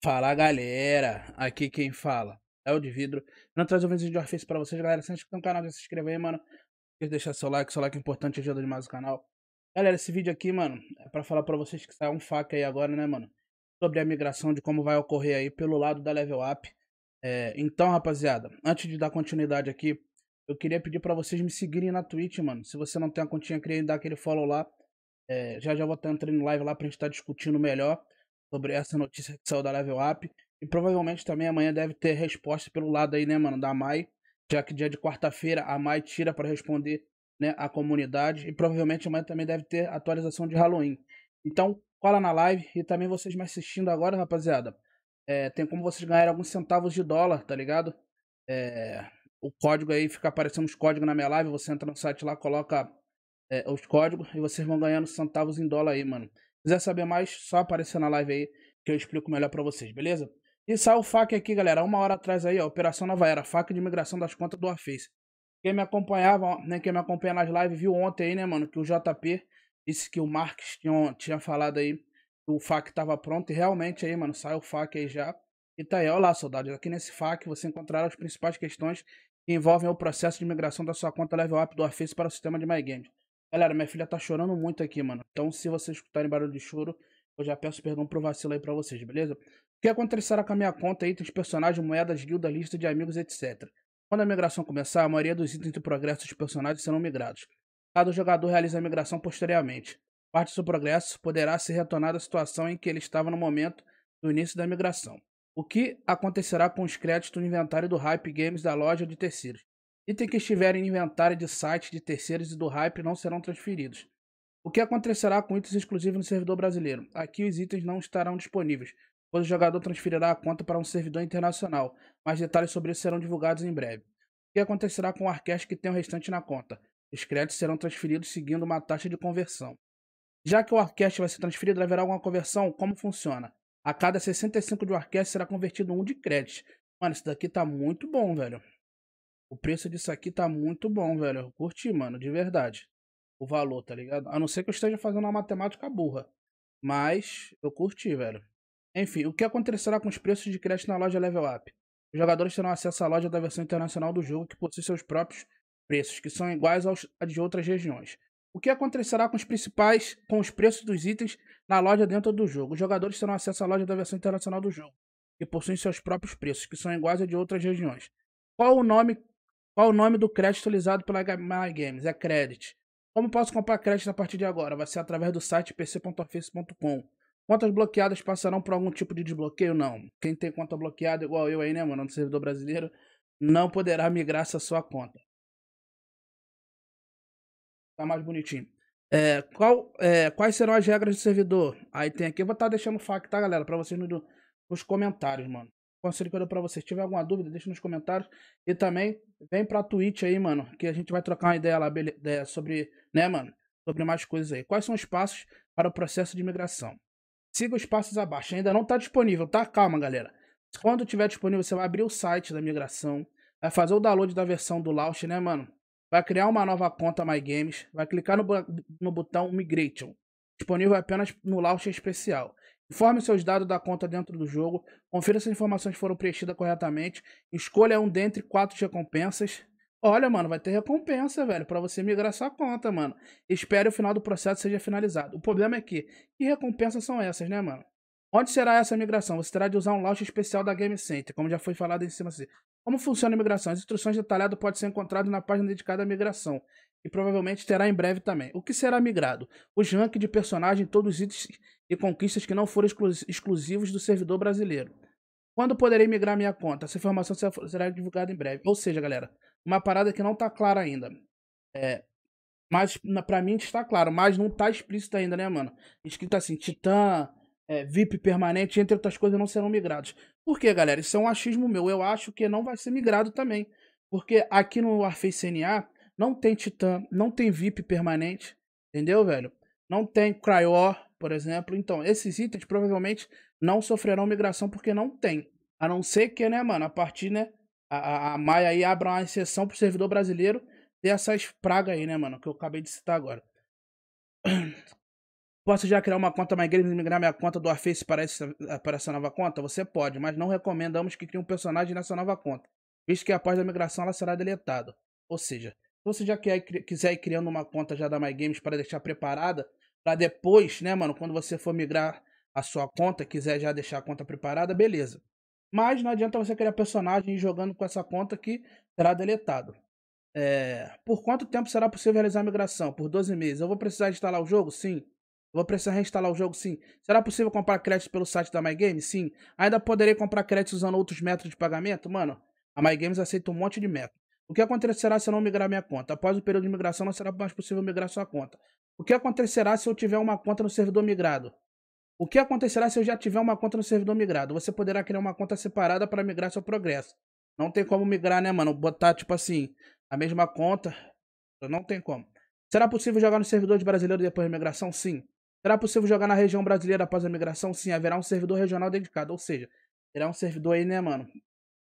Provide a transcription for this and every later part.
Fala galera, aqui quem fala é o de vidro. Não traz um vídeo de orfício pra vocês, galera. Se inscreve no canal, já se inscreve aí, mano. Deixa deixar seu like, seu like é importante, ajuda demais o canal. Galera, esse vídeo aqui, mano, é pra falar pra vocês que saiu um fac aí agora, né, mano? Sobre a migração, de como vai ocorrer aí pelo lado da level up. É, então, rapaziada, antes de dar continuidade aqui, eu queria pedir pra vocês me seguirem na Twitch, mano. Se você não tem a continha, queria dar aquele follow lá. É, já já vou estar tá entrando em live lá pra gente estar tá discutindo melhor sobre essa notícia que saiu da Level Up. E provavelmente também amanhã deve ter resposta pelo lado aí, né, mano, da Mai. Já que dia de quarta-feira a Mai tira para responder né, a comunidade. E provavelmente amanhã também deve ter atualização de Halloween. Então, cola na live. E também vocês me assistindo agora, rapaziada. É, tem como vocês ganharem alguns centavos de dólar, tá ligado? É, o código aí fica aparecendo os códigos na minha live. Você entra no site lá, coloca é, os códigos e vocês vão ganhando centavos em dólar aí, mano. Quiser saber mais, só aparecer na live aí que eu explico melhor para vocês, beleza? E saiu o FAQ aqui, galera. Uma hora atrás aí, ó, Operação Nova Era, FAQ de migração das contas do Aface. Quem me acompanhava, né, quem me acompanha nas lives, viu ontem aí, né, mano, que o JP disse que o Marques tinha, tinha falado aí que o FAQ tava pronto. E realmente aí, mano, saiu o FAQ aí já. E tá aí, ó lá, soldados. Aqui nesse FAQ você encontrará as principais questões que envolvem o processo de migração da sua conta level up do Aface para o sistema de MyGames. Galera, minha filha tá chorando muito aqui, mano. Então, se vocês escutarem barulho de choro, eu já peço perdão pro vacilo aí pra vocês, beleza? O que acontecerá com a minha conta, itens, personagens, moedas, guilda, lista de amigos, etc. Quando a migração começar, a maioria dos itens do progresso dos personagens serão migrados. Cada jogador realiza a migração posteriormente. Parte do seu progresso poderá ser retornada à situação em que ele estava no momento do início da migração. O que acontecerá com os créditos do inventário do Hype Games da loja de terceiros? Itens que estiverem em inventário de sites de terceiros e do hype não serão transferidos. O que acontecerá com itens exclusivos no servidor brasileiro? Aqui os itens não estarão disponíveis, pois o jogador transferirá a conta para um servidor internacional. Mais detalhes sobre isso serão divulgados em breve. O que acontecerá com o Arcash que tem o restante na conta? Os créditos serão transferidos seguindo uma taxa de conversão. Já que o Arcash vai ser transferido, haverá alguma conversão? Como funciona? A cada 65 de Arcash será convertido um de crédito. Mano, isso daqui tá muito bom, velho. O preço disso aqui tá muito bom, velho. Eu curti, mano, de verdade. O valor, tá ligado? A não ser que eu esteja fazendo uma matemática burra. Mas eu curti, velho. Enfim, o que acontecerá com os preços de crédito na loja Level Up? Os jogadores terão acesso à loja da versão internacional do jogo, que possui seus próprios preços, que são iguais aos de outras regiões. O que acontecerá com os principais, com os preços dos itens na loja dentro do jogo? Os jogadores terão acesso à loja da versão internacional do jogo, que possui seus próprios preços, que são iguais a de outras regiões. Qual o nome qual o nome do crédito utilizado pela My Games? É Credit. Como posso comprar crédito a partir de agora? Vai ser através do site pc.office.com. Contas bloqueadas passarão por algum tipo de desbloqueio? Não. Quem tem conta bloqueada, igual eu aí, né, mano, no servidor brasileiro, não poderá migrar essa sua conta. Tá mais bonitinho. É, qual, é, quais serão as regras do servidor? Aí tem aqui, eu vou estar tá deixando o FAQ, tá, galera? Pra vocês no, nos comentários, mano. Conselho que eu dou pra você. Se tiver alguma dúvida, deixa nos comentários. E também vem pra Twitch aí, mano. Que a gente vai trocar uma ideia lá ideia é, sobre, né, mano? Sobre mais coisas aí. Quais são os passos para o processo de migração? Siga os passos abaixo. Ainda não tá disponível, tá? Calma, galera. Quando tiver disponível, você vai abrir o site da migração. Vai fazer o download da versão do Launch, né, mano? Vai criar uma nova conta My Games. Vai clicar no, no botão Migration. Disponível apenas no Launch especial. Informe seus dados da conta dentro do jogo, confira se as informações foram preenchidas corretamente, escolha um dentre quatro recompensas. Olha, mano, vai ter recompensa, velho, para você migrar sua conta, mano. Espere o final do processo seja finalizado. O problema é que, que recompensas são essas, né, mano? Onde será essa migração? Você terá de usar um launch especial da Game Center, como já foi falado em cima. Assim. Como funciona a migração? As instruções detalhadas podem ser encontradas na página dedicada à migração e provavelmente terá em breve também. O que será migrado? Os ranking de personagem, todos os itens e conquistas que não foram exclu exclusivos do servidor brasileiro. Quando poderei migrar minha conta? Essa informação será divulgada em breve. Ou seja, galera, uma parada que não está clara ainda. É, mas para mim está claro, mas não está explícito ainda, né, mano? Escrito assim, Titã, é, VIP permanente, entre outras coisas, não serão migrados. Por quê, galera? Isso é um achismo meu. Eu acho que não vai ser migrado também. Porque aqui no Arface CNA, não tem Titã, não tem VIP permanente, entendeu, velho? Não tem Cryor, por exemplo. Então, esses itens provavelmente não sofrerão migração porque não tem. A não ser que, né, mano, a partir, né, a, a Maia aí abra uma exceção pro servidor brasileiro ter essas pragas aí, né, mano, que eu acabei de citar agora. Posso já criar uma conta MyGames e migrar minha conta do Arface para, para essa nova conta? Você pode, mas não recomendamos que crie um personagem nessa nova conta, visto que após a migração ela será deletada. Ou seja, você já quer, quiser ir criando uma conta já da My Games para deixar preparada, para depois, né, mano, quando você for migrar a sua conta, quiser já deixar a conta preparada, beleza. Mas não adianta você criar personagem jogando com essa conta que será deletado. É... Por quanto tempo será possível realizar a migração? Por 12 meses. Eu vou precisar instalar o jogo? Sim. vou precisar reinstalar o jogo? Sim. Será possível comprar crédito pelo site da MyGames? Sim. Ainda poderei comprar crédito usando outros métodos de pagamento? Mano, a MyGames aceita um monte de método. O que acontecerá se eu não migrar minha conta? Após o período de migração, não será mais possível migrar sua conta. O que acontecerá se eu tiver uma conta no servidor migrado? O que acontecerá se eu já tiver uma conta no servidor migrado? Você poderá criar uma conta separada para migrar seu progresso. Não tem como migrar, né, mano? Botar, tipo assim, a mesma conta. Não tem como. Será possível jogar no servidor de brasileiro depois da migração? Sim. Será possível jogar na região brasileira após a migração? Sim. Haverá um servidor regional dedicado. Ou seja, terá um servidor aí, né, mano?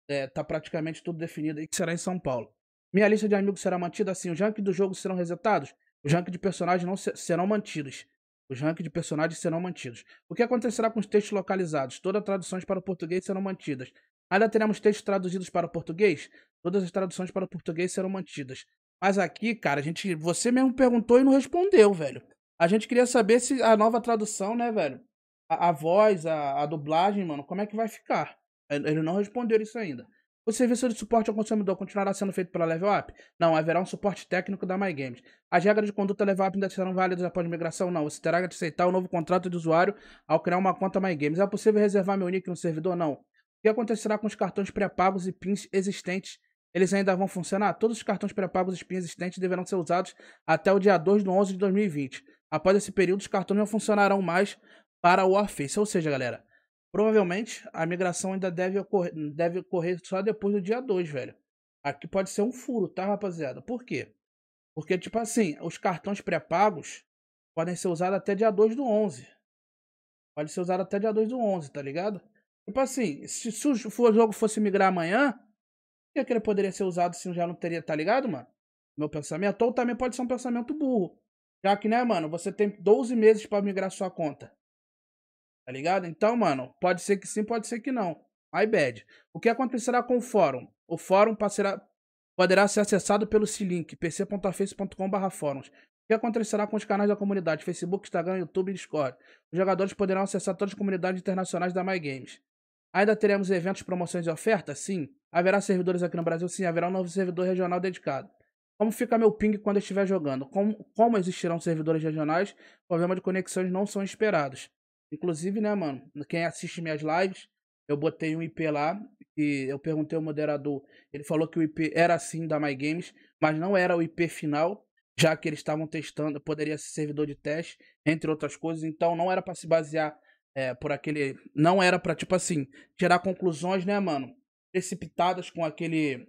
É, tá praticamente tudo definido e que será em São Paulo. Minha lista de amigos será mantida assim. Os ranks do jogo serão resetados. Os ranks de personagens não serão mantidos. Os ranks de personagens serão mantidos. O que acontecerá com os textos localizados? Todas as traduções para o português serão mantidas. Ainda teremos textos traduzidos para o português? Todas as traduções para o português serão mantidas. Mas aqui, cara, a gente, você mesmo perguntou e não respondeu, velho. A gente queria saber se a nova tradução, né, velho? A, a voz, a, a dublagem, mano, como é que vai ficar? Ele não respondeu isso ainda. O serviço de suporte ao consumidor continuará sendo feito pela Level Up? Não, haverá um suporte técnico da My Games. As regras de conduta Level Up ainda serão válidas após a migração? Não. Você terá que aceitar o novo contrato de usuário ao criar uma conta My Games. É possível reservar meu nick no servidor? Não. O que acontecerá com os cartões pré-pagos e pins existentes? Eles ainda vão funcionar? Todos os cartões pré-pagos e pins existentes deverão ser usados até o dia 2 de 11 de 2020. Após esse período, os cartões não funcionarão mais para o Office. Ou seja, galera, Provavelmente a migração ainda deve ocorrer, deve ocorrer só depois do dia 2, velho. Aqui pode ser um furo, tá, rapaziada? Por quê? Porque, tipo assim, os cartões pré-pagos podem ser usados até dia 2 do 11. Pode ser usado até dia 2 do 11, tá ligado? Tipo assim, se, se o jogo fosse migrar amanhã, que aquele poderia ser usado se já não teria, tá ligado, mano? Meu pensamento. Ou também pode ser um pensamento burro. Já que, né, mano, você tem 12 meses para migrar sua conta. Tá ligado? Então, mano, pode ser que sim, pode ser que não. My bad. O que acontecerá com o fórum? O fórum passará, poderá ser acessado pelo C-Link, pc.face.com.br fóruns. O que acontecerá com os canais da comunidade? Facebook, Instagram, YouTube e Discord. Os jogadores poderão acessar todas as comunidades internacionais da My Games. Ainda teremos eventos, promoções e ofertas? Sim. Haverá servidores aqui no Brasil? Sim. Haverá um novo servidor regional dedicado. Como fica meu ping quando estiver jogando? Como, como existirão servidores regionais? Problemas de conexões não são esperados. Inclusive, né, mano, quem assiste minhas lives, eu botei um IP lá e eu perguntei ao moderador. Ele falou que o IP era assim da My Games, mas não era o IP final, já que eles estavam testando, poderia ser servidor de teste, entre outras coisas. Então não era para se basear é, por aquele. Não era para tipo assim, tirar conclusões, né, mano? Precipitadas com aquele.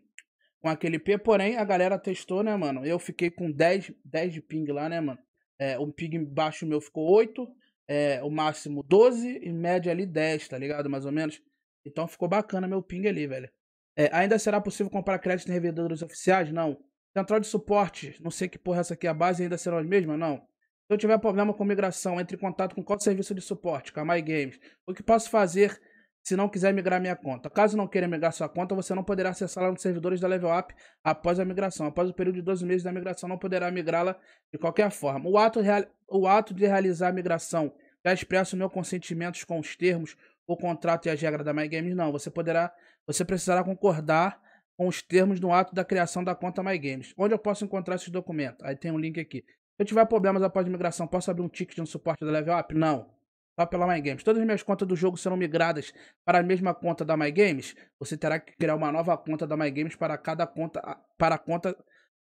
Com aquele IP, porém, a galera testou, né, mano? Eu fiquei com 10, 10 de ping lá, né, mano? É, um ping baixo meu ficou 8, é, o máximo 12 e média ali 10, tá ligado? Mais ou menos. Então ficou bacana meu ping ali, velho. É, ainda será possível comprar crédito em revendedores oficiais? Não. Central de suporte, não sei que porra é essa aqui é a base, ainda serão as mesmas? Não. Se eu tiver problema com migração, entre em contato com qual serviço de suporte, Kamai Games. O que posso fazer se não quiser migrar minha conta. Caso não queira migrar sua conta, você não poderá acessá-la nos servidores da Level Up após a migração. Após o período de 12 meses da migração, não poderá migrá-la de qualquer forma. O ato, o ato de realizar a migração já expresso meu consentimento com os termos, o contrato e as regras da MyGames. Não, você poderá, você precisará concordar com os termos no ato da criação da conta MyGames. Onde eu posso encontrar esses documentos? Aí tem um link aqui. Se eu tiver problemas após a migração, posso abrir um ticket no suporte da Level Up? Não. Vá pela My Games. Todas as minhas contas do jogo serão migradas para a mesma conta da My Games. Você terá que criar uma nova conta da My Games para cada conta para conta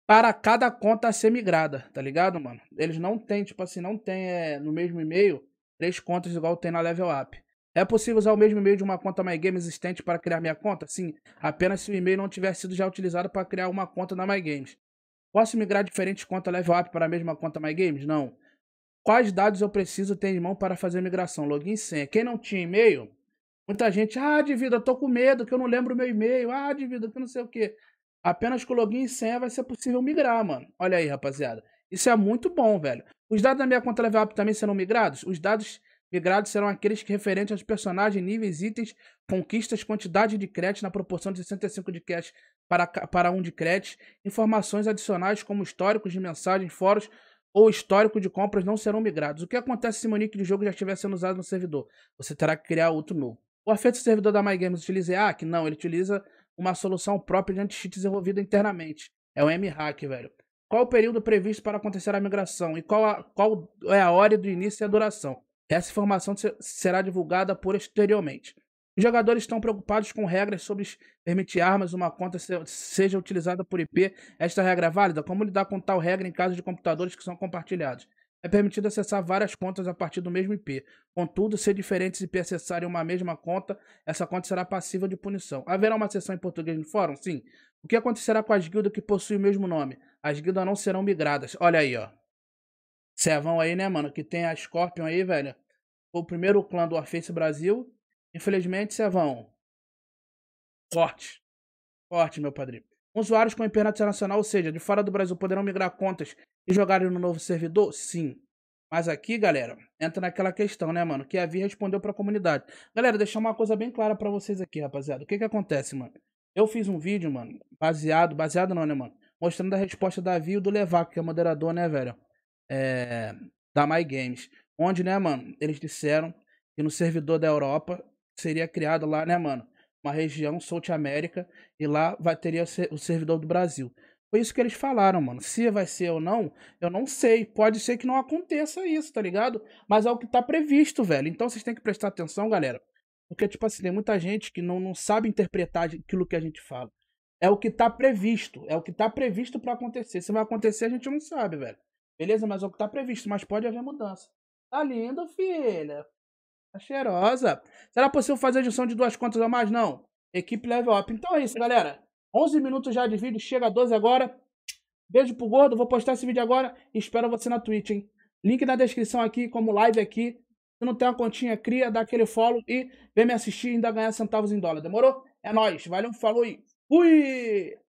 para cada conta a ser migrada, tá ligado, mano? Eles não têm, tipo assim, não tem é, no mesmo e-mail três contas igual tem na Level Up. É possível usar o mesmo e-mail de uma conta MyGames existente para criar minha conta? Sim, apenas se o e-mail não tiver sido já utilizado para criar uma conta na MyGames. Posso migrar diferentes contas Level Up para a mesma conta MyGames? Não. Quais dados eu preciso ter em mão para fazer a migração? Login e senha. Quem não tinha e-mail, muita gente, ah, de vida, tô com medo que eu não lembro o meu e-mail, ah, de vida, que não sei o quê. Apenas com login e senha vai ser possível migrar, mano. Olha aí, rapaziada. Isso é muito bom, velho. Os dados da minha conta level up também serão migrados? Os dados migrados serão aqueles que referentes aos personagens, níveis, itens, conquistas, quantidade de crédito na proporção de 65 de cash para, para 1 de crédito, informações adicionais como históricos de mensagens, fóruns, ou histórico de compras não serão migrados. O que acontece se o Monique de jogo já estiver sendo usado no servidor? Você terá que criar outro novo. O afeto servidor da MyGames utiliza EAC? não, ele utiliza uma solução própria de anti-cheat desenvolvida internamente. É o M-Hack, velho. Qual o período previsto para acontecer a migração? E qual, a, qual é a hora do início e a duração? Essa informação será divulgada posteriormente. Os jogadores estão preocupados com regras sobre permitir armas uma conta seja utilizada por IP. Esta regra é válida? Como lidar com tal regra em caso de computadores que são compartilhados? É permitido acessar várias contas a partir do mesmo IP. Contudo, se diferentes IP acessarem uma mesma conta, essa conta será passiva de punição. Haverá uma sessão em português no fórum? Sim. O que acontecerá com as guildas que possuem o mesmo nome? As guildas não serão migradas. Olha aí, ó. Servão aí, né, mano? Que tem a Scorpion aí, velho. Foi o primeiro clã do Warface Brasil Infelizmente, Cevão. É Forte. Forte, meu padrinho. Usuários com IP internacional, ou seja, de fora do Brasil, poderão migrar contas e jogarem no novo servidor? Sim. Mas aqui, galera, entra naquela questão, né, mano? Que a Vi respondeu pra comunidade. Galera, deixar uma coisa bem clara para vocês aqui, rapaziada. O que que acontece, mano? Eu fiz um vídeo, mano, baseado, baseado não, né, mano? Mostrando a resposta da Vi e do Levaco, que é moderador, né, velho? É, da My Games. Onde, né, mano, eles disseram que no servidor da Europa seria criada lá, né, mano? Uma região South América e lá vai teria o servidor do Brasil. Foi isso que eles falaram, mano. Se vai ser ou não, eu não sei. Pode ser que não aconteça isso, tá ligado? Mas é o que tá previsto, velho. Então vocês têm que prestar atenção, galera. Porque, tipo assim, tem muita gente que não, não sabe interpretar aquilo que a gente fala. É o que tá previsto. É o que tá previsto para acontecer. Se vai acontecer, a gente não sabe, velho. Beleza? Mas é o que tá previsto. Mas pode haver mudança. Tá lindo, filha. Tá cheirosa. Será possível fazer adição de duas contas a mais? Não. Equipe level up. Então é isso, galera. 11 minutos já de vídeo, chega a 12 agora. Beijo pro gordo, vou postar esse vídeo agora e espero você na Twitch, hein? Link na descrição aqui, como live aqui. Se não tem uma continha, cria, dá aquele follow e vem me assistir e ainda ganhar centavos em dólar. Demorou? É nóis. Valeu, falou e fui!